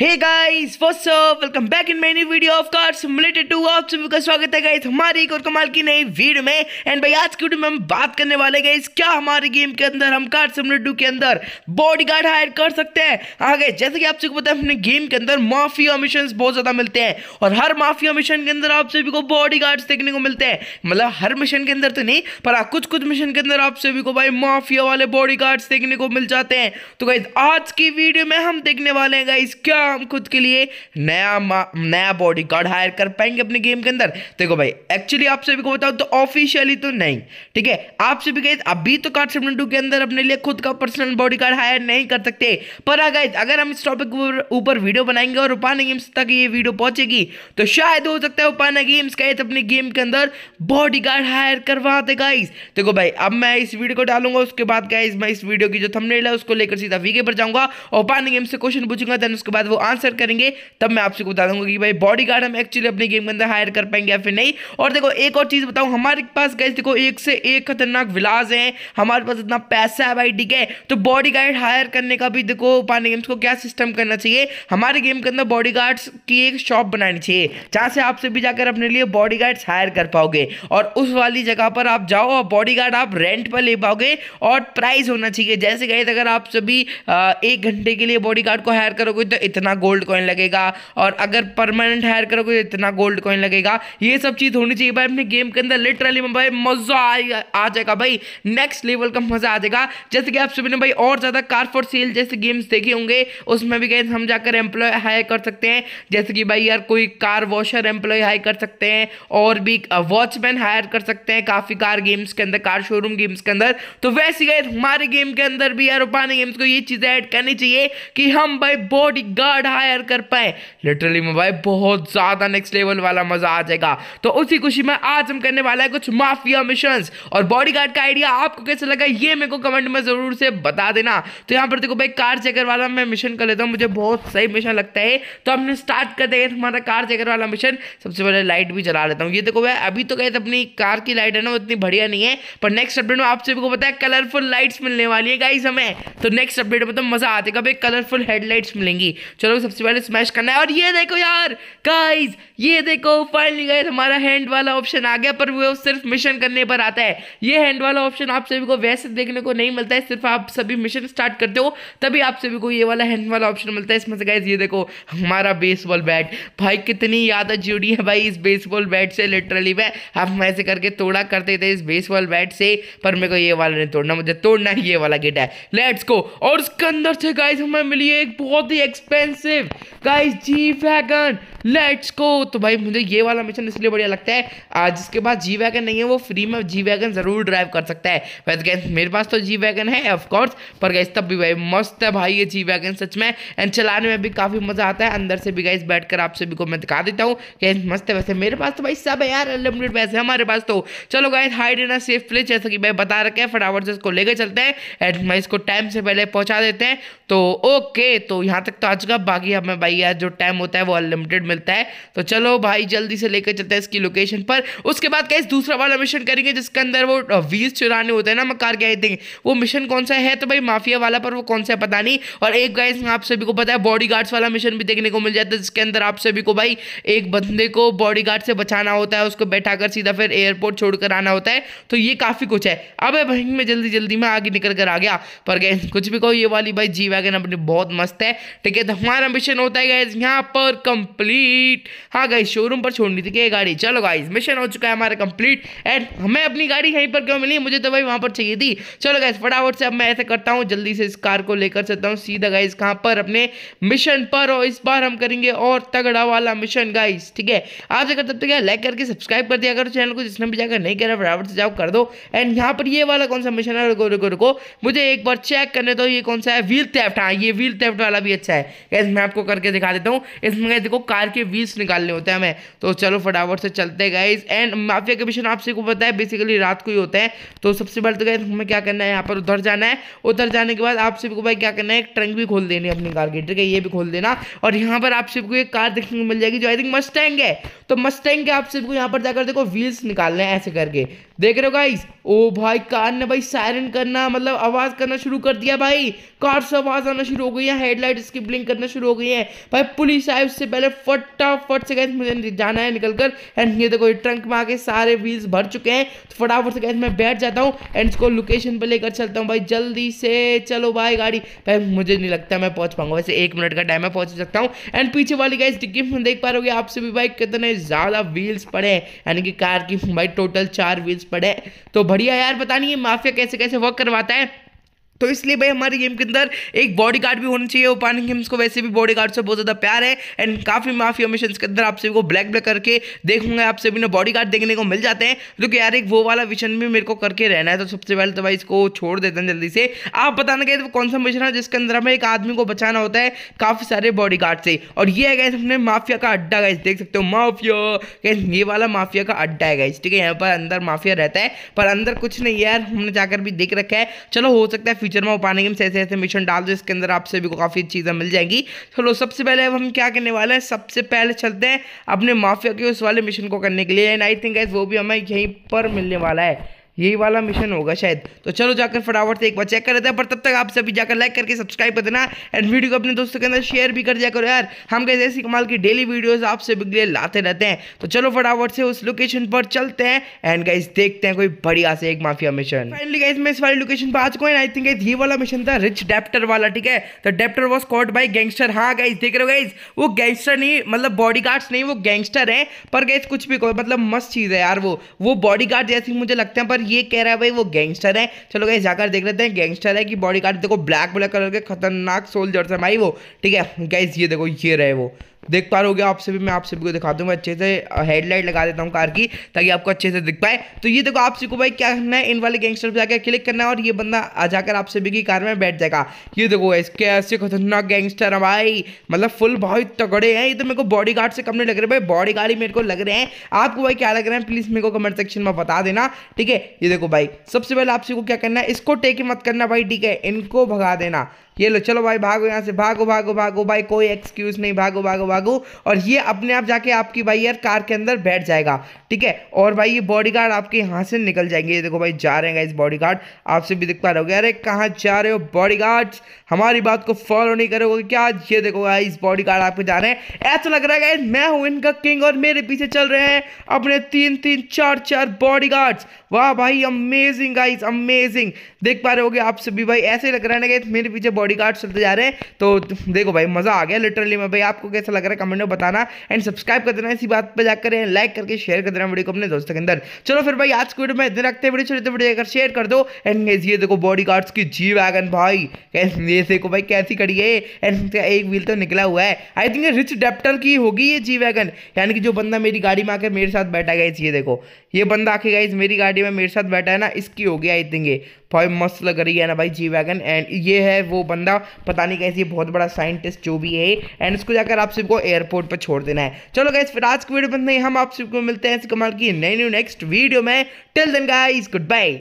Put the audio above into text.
Hey guys what's up welcome back in many video of cars related to आप सभी का स्वागत है गाइस हमारी एक और कमाल की नई वीडियो में एंड भाई आज की वीडियो में हम बात करने वाले गाइस क्या हमारे गेम के अंदर हम कार सिमुलेटर के अंदर बॉडीगार्ड हायर कर सकते हैं आगे जैसे कि आप सभी को पता है अपने गेम के अंदर माफिया मिशन बहुत ज़्यादा मिलते हैं और हर माफिया मिशन के अंदर आप सभी को बॉडी देखने को मिलते हैं मतलब हर मिशन के अंदर तो नहीं पर कुछ कुछ मिशन के अंदर आप सभी को भाई माफिया वाले बॉडी देखने को मिल जाते हैं तो गाइज आज की वीडियो में हम देखने वाले हैं गाइज क्या क्या हम खुद के लिए नया नया बॉडी गार्ड हायर कर पाएंगे अपने गेम के अंदर देखो भाई एक्चुअली आप सभी को बताऊँ तो ऑफिशियली तो नहीं ठीक है आप सभी गए अभी तो कार्ड सेवन के अंदर अपने लिए खुद का पर्सनल बॉडी गार्ड हायर नहीं कर सकते पर अगर हाँ अगर हम इस टॉपिक ऊपर वीडियो बनाएंगे और उपाना गेम्स तक ये वीडियो पहुंचेगी तो शायद हो सकता है उपाना गेम्स का अपने गेम के अंदर बॉडी गार्ड हायर करवा दे गाइज देखो भाई अब मैं इस वीडियो को डालूंगा उसके बाद गाइज मैं इस वीडियो की जो थंबनेल है उसको लेकर सीधा वीके पर जाऊंगा और उपाना गेम्स से क्वेश्चन पूछूंगा देन उसके बाद को आंसर करेंगे तब मैं आपसे बता दूंगा कि भाई बॉडी गार्ड हम एक्चुअली अपने गेम के अंदर हायर कर पाएंगे या फिर नहीं और देखो एक और चीज़ बताऊं हमारे पास गए देखो एक से एक खतरनाक विलाज है हमारे पास इतना पैसा है भाई ठीक है तो बॉडी गार्ड हायर करने का भी देखो पानी गेम्स को क्या सिस्टम करना चाहिए हमारे गेम के अंदर बॉडी की एक शॉप बनानी चाहिए जहाँ से आपसे भी जाकर अपने लिए बॉडी हायर कर पाओगे और उस वाली जगह पर आप जाओ और बॉडी आप रेंट पर ले पाओगे और प्राइस होना चाहिए जैसे गए अगर आप सभी एक घंटे के लिए बॉडी को हायर करोगे तो इतना इतना गोल्ड कॉइन लगेगा और अगर परमानेंट हायर करोगे तो इतना गोल्ड कॉइन लगेगा ये सब चीज़ होनी चाहिए भाई अपने गेम के अंदर लिटरली भाई मज़ा आ जाएगा भाई नेक्स्ट लेवल का मज़ा आ जाएगा जैसे कि आप सभी ने भाई और ज़्यादा कार फॉर सेल जैसे गेम्स देखे होंगे उसमें भी गए हम जाकर एम्प्लॉय हायर कर सकते हैं जैसे कि भाई यार कोई कार वॉशर एम्प्लॉय हायर कर सकते हैं और भी वॉचमैन हायर कर सकते हैं काफ़ी कार गेम्स के अंदर कार शोरूम गेम्स के अंदर तो वैसे गए हमारे गेम के अंदर भी यार उपाने गेम्स को ये चीज़ें ऐड करनी चाहिए कि हम भाई बॉडी गार्ड स्क्वाड हायर कर पाए लिटरली में भाई बहुत ज़्यादा नेक्स्ट लेवल वाला मज़ा आ जाएगा तो उसी खुशी में आज हम करने वाला है कुछ माफिया मिशन और बॉडी का आइडिया आपको कैसे लगा ये मेरे को कमेंट में ज़रूर से बता देना तो यहाँ पर देखो भाई कार चेकर वाला मैं मिशन कर लेता हूँ मुझे बहुत सही मिशन लगता है तो हमने स्टार्ट कर देंगे हमारा कार चेकर वाला मिशन सबसे पहले लाइट भी जला लेता हूँ ये देखो भाई अभी तो कहते अपनी कार की लाइट है ना इतनी बढ़िया नहीं है पर नेक्स्ट अपडेट में आप सभी को पता कलरफुल लाइट्स मिलने वाली है गाइज हमें तो नेक्स्ट अपडेट में तो मज़ा आ जाएगा भाई कलरफुल हेडलाइट्स मिलेंगी चलो सबसे पहले स्मैश करना है और ये देखो यार गाइस ये देखो फाइनली गाइस हमारा हैंड वाला ऑप्शन आ गया पर वो सिर्फ मिशन करने पर आता है ये हैंड वाला ऑप्शन आप सभी को वैसे देखने को नहीं मिलता है सिर्फ आप सभी मिशन स्टार्ट करते हो तभी आप सभी को ये वाला हैंड वाला ऑप्शन मिलता है इसमें से गाइज ये देखो हमारा बेसबॉल बैट भाई कितनी याद जुड़ी है भाई इस बेसबॉल बैट से लिटरली मैं आप ऐसे करके तोड़ा करते थे इस बेसबॉल बैट से पर मेरे को ये वाला नहीं तोड़ना मुझे तोड़ना ही ये वाला गेट है लेट्स को और उसके अंदर से गाइज हमें मिली एक बहुत ही expense expensive. Guys, G Dragon, let's को तो भाई मुझे ये वाला मिशन इसलिए बढ़िया लगता है आज जिसके पास जी वैगन नहीं है वो फ्री में जी वैगन ज़रूर ड्राइव कर सकता है वैसे गैस मेरे पास तो जी वैगन है ऑफकोर्स पर गैस तब भी भाई मस्त है भाई ये जी वैगन सच में एंड चलाने में भी काफ़ी मज़ा आता है अंदर से भी गैस बैठ कर आप सभी को मैं दिखा देता हूँ गैस मस्त है वैसे मेरे पास तो भाई सब है यार अनलिमिटेड पैसे हमारे पास तो चलो guys hide in safe place जैसा कि भाई बता रखे हैं फटाफट से इसको लेकर चलते हैं एंड मैं इसको टाइम से पहले पहुँचा देते हैं तो ओके तो यहाँ तक तो आ चुका बाकी हमें भाई यार जो टाइम होता है वो अनलिमिटेड में मिलता है तो चलो भाई जल्दी से लेकर चलते हैं इसकी लोकेशन पर उसके बाद कैसे दूसरा वाला मिशन करेंगे जिसके अंदर वो व्हील्स चुराने होते हैं ना मैं कार के देंगे वो मिशन कौन सा है तो भाई माफिया वाला पर वो कौन सा है पता नहीं और एक गैस आप सभी को पता है बॉडी वाला मिशन भी देखने को मिल जाता है जिसके अंदर आप सभी को भाई एक बंदे को बॉडी से बचाना होता है उसको बैठा सीधा फिर एयरपोर्ट छोड़ आना होता है तो ये काफ़ी कुछ है अब भाई मैं जल्दी जल्दी में आगे निकल कर आ गया पर गए कुछ भी कहो ये वाली भाई जी वैगन अपनी बहुत मस्त है ठीक है तो हमारा मिशन होता है गैस यहाँ पर कंप्लीट कंप्लीट हाँ गाइस शोरूम पर छोड़नी थी ये गाड़ी चलो गाइस मिशन हो चुका है हमारा कंप्लीट एंड हमें अपनी गाड़ी यहीं पर क्यों मिली मुझे तो भाई वहाँ पर चाहिए थी चलो गाइस फटाफट से अब मैं ऐसे करता हूँ जल्दी से इस कार को लेकर चलता हूँ सीधा गाइस कहाँ पर अपने मिशन पर और इस बार हम करेंगे और तगड़ा वाला मिशन गाइस ठीक है आप जगह तब तक तो लाइक करके सब्सक्राइब कर दिया करो चैनल को जिसने भी जाकर नहीं करा फटाफट से जाओ कर दो एंड यहाँ पर ये वाला कौन सा मिशन है रुको रुको रुको मुझे एक बार चेक करने दो ये कौन सा है व्हील थेफ्ट हाँ ये व्हील थेफ्ट वाला भी अच्छा है गैस मैं आपको करके दिखा देता हूँ इसमें देखो कार के व्हील्स निकालने होते हैं हमें तो चलो फटाफट से चलते गाइज एंड माफिया के मिशन आपसे को पता है बेसिकली रात को ही होता है तो सबसे पहले तो गए हमें क्या करना है यहाँ पर उधर जाना है उधर जाने के बाद आप सबको भाई क्या करना है एक ट्रंक भी खोल देनी है अपनी कार की ठीक है ये भी खोल देना और यहाँ पर आप सबको एक कार देखने को मिल जाएगी जो आई थिंक मस्टैंग है तो मस्टैंग के आप सबको यहाँ पर जाकर देखो व्हील्स निकालना है ऐसे करके देख रहे हो गाइस ओ भाई कार ने भाई सायरन करना मतलब आवाज़ करना शुरू कर दिया भाई कार से आवाज़ आना शुरू हो गई है हेडलाइट इसकी ब्लिंक करना शुरू हो गई है भाई पुलिस आए उससे पहले फट फटाफट से गैस मुझे जाना है निकलकर एंड ये देखो ट्रंक में आके सारे व्हील्स भर चुके हैं तो फटाफट से गैस मैं बैठ जाता हूँ एंड इसको लोकेशन पर लेकर चलता हूँ भाई जल्दी से चलो भाई गाड़ी भाई मुझे नहीं लगता मैं पहुँच पाऊंगा वैसे एक मिनट का टाइम मैं पहुँच सकता हूँ एंड पीछे वाली गैस डिग्गी में देख पा रहे आपसे भी भाई कितने ज़्यादा व्हील्स पड़े हैं यानी कि कार की भाई टोटल चार व्हील्स पड़े तो बढ़िया यार पता नहीं है माफिया कैसे कैसे वर्क करवाता है तो इसलिए भाई हमारे गेम के अंदर एक बॉडी गार्ड भी होना चाहिए ओपान गेम्स को वैसे भी बॉडी गार्ड से बहुत ज़्यादा प्यार है एंड काफ़ी माफी मिशन के अंदर आप सभी को ब्लैक ब्लैक करके देखूंगा आप सभी ने बॉडी गार्ड देखने को मिल जाते हैं क्योंकि तो यार एक वो वाला मिशन भी मेरे को करके रहना है तो सबसे पहले तो भाई इसको छोड़ देते हैं जल्दी से आप बताना गए तो कौन सा मिशन है जिसके अंदर हमें एक आदमी को बचाना होता है काफ़ी सारे बॉडी गार्ड से और ये है गैस अपने माफिया का अड्डा गैस देख सकते हो माफिया गैस ये वाला माफिया का अड्डा है गैस ठीक है यहाँ पर अंदर माफिया रहता है पर अंदर कुछ नहीं यार हमने जाकर भी देख रखा है चलो हो सकता है फ्यूचर में वो पाने के ऐसे ऐसे मिशन डाल दो इसके अंदर आपसे भी काफ़ी चीज़ें मिल जाएंगी चलो सबसे पहले अब हम क्या करने वाले हैं सबसे पहले चलते हैं अपने माफिया के उस वाले मिशन को करने के लिए एंड आई थिंक वो भी हमें यहीं पर मिलने वाला है यही वाला मिशन होगा शायद तो चलो जाकर फटाफट से एक बार चेक कर लेते हैं पर तब तक आप सभी जाकर लाइक करके सब्सक्राइब कर देना एंड वीडियो को अपने दोस्तों के अंदर शेयर भी कर दिया करो यार हम कैसे ऐसी कमाल की डेली वीडियोस आप सभी के लिए लाते रहते हैं तो चलो फटाफट से उस लोकेशन पर चलते हैं एंड गाइज देखते हैं कोई बढ़िया से एक माफिया मिशन फाइनली गाइज में इस वाली लोकेशन पर आज को आई थिंक ये वाला मिशन था रिच डेप्टर वाला ठीक है तो डेप्टर वॉज कॉट बाई गैंगस्टर हाँ गाइज देख रहे हो गाइज वो गैंगस्टर नहीं मतलब बॉडी नहीं वो गैंगस्टर है पर गाइज कुछ भी मतलब मस्त चीज़ है यार वो वो बॉडी जैसी मुझे लगते हैं पर ये कह रहा है भाई वो गैंगस्टर है चलो गई जाकर देख लेते हैं गैंगस्टर है कि बॉडी गार्ड देखो ब्लैक ब्लैक कलर के खतरनाक सोल्जर्स है भाई वो ठीक है गैस ये देखो ये रहे वो देख पा रहे आप सभी मैं आप सभी को दिखा दूंगा अच्छे से हेडलाइट लगा देता हूँ कार की ताकि आपको अच्छे से दिख पाए तो ये देखो आप सभी को भाई क्या करना है इन वाले गैंगस्टर पर जाकर क्लिक करना है और ये बंदा आ जाकर आप सभी की कार में बैठ जाएगा ये देखो इसके ऐसे खतरनाक गैंगस्टर है भाई मतलब फुल बहुत तगड़े हैं ये तो मेरे को बॉडी से कम नहीं लग रहे भाई बॉडी गार्ड ही मेरे को लग रहे हैं आपको भाई क्या लग रहे हैं प्लीज़ मेरे को कमेंट सेक्शन में बता देना ठीक है ये देखो भाई सबसे पहले आप सभी को क्या करना है इसको टेक मत करना भाई ठीक है इनको भगा देना ये लो चलो भाई भागो यहाँ से भागो भागो भागो भाई कोई एक्सक्यूज़ नहीं भागो भागो वागो और ये अपने आप जाके आपकी भाई यार कार के अंदर बैठ जाएगा ठीक है और भाई ये बॉडी गार्ड आपके यहाँ से निकल जाएंगे ये देखो भाई जा रहे हैं इस बॉडी गार्ड आपसे भी दिख पा रहे अरे कहाँ जा रहे हो बॉडी गार्ड हमारी बात को फॉलो नहीं करोगे क्या ये देखो भाई इस बॉडी गार्ड आपके जा रहे हैं ऐसा लग रहा है मैं हूँ इनका किंग और मेरे पीछे चल रहे हैं अपने तीन तीन चार चार बॉडी वाह भाई अमेजिंग गाइज अमेजिंग देख पा रहे हो आप सभी भाई ऐसे लग रहा है ना कि मेरे पीछे बॉडी चलते जा रहे हैं तो देखो भाई मजा आ गया लिटरली मैं भाई आपको कैसा लग लग रहा है कमेंट में बताना एंड सब्सक्राइब कर देना इसी बात पर जाकर लाइक करके शेयर कर देना वीडियो को अपने दोस्तों के अंदर चलो फिर भाई आज की वीडियो में इतने रखते हैं वीडियो छोटे वीडियो अगर शेयर कर दो एंड ये देखो बॉडी गार्ड्स की जी वैगन भाई ये देखो भाई कैसी खड़ी है एंड एक व्हील तो निकला हुआ है आई थिंक रिच डेप्टर की होगी ये जी वैगन यानी कि जो बंदा मेरी गाड़ी में आकर मेरे साथ बैठा गया ये देखो ये बंदा आके गया मेरी गाड़ी में मेरे साथ बैठा है ना इसकी होगी आई थिंक ये भाई मस्त लग रही है ना भाई जी वैगन एंड ये है वो बंदा पता नहीं कैसे बहुत बड़ा साइंटिस्ट जो भी है एंड इसको जाकर आप सबको एयरपोर्ट पर छोड़ देना है चलो गैस फिर आज की वीडियो बंद नहीं हम आप सबको मिलते हैं इस कमाल की नई न्यू नेक्स्ट वीडियो में till then guys good bye